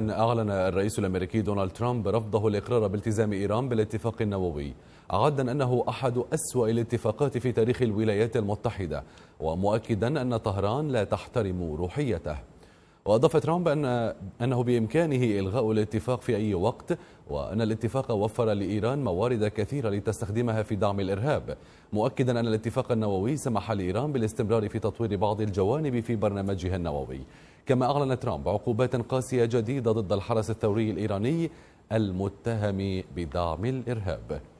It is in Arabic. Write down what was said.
أعلن الرئيس الأمريكي دونالد ترامب رفضه الإقرار بالتزام إيران بالاتفاق النووي عدا أنه أحد أسوأ الاتفاقات في تاريخ الولايات المتحدة ومؤكدا أن طهران لا تحترم روحيته وأضاف ترامب أن أنه بإمكانه إلغاء الاتفاق في أي وقت وأن الاتفاق وفر لإيران موارد كثيرة لتستخدمها في دعم الإرهاب مؤكدا أن الاتفاق النووي سمح لإيران بالاستمرار في تطوير بعض الجوانب في برنامجها النووي كما أعلن ترامب عقوبات قاسية جديدة ضد الحرس الثوري الإيراني المتهم بدعم الإرهاب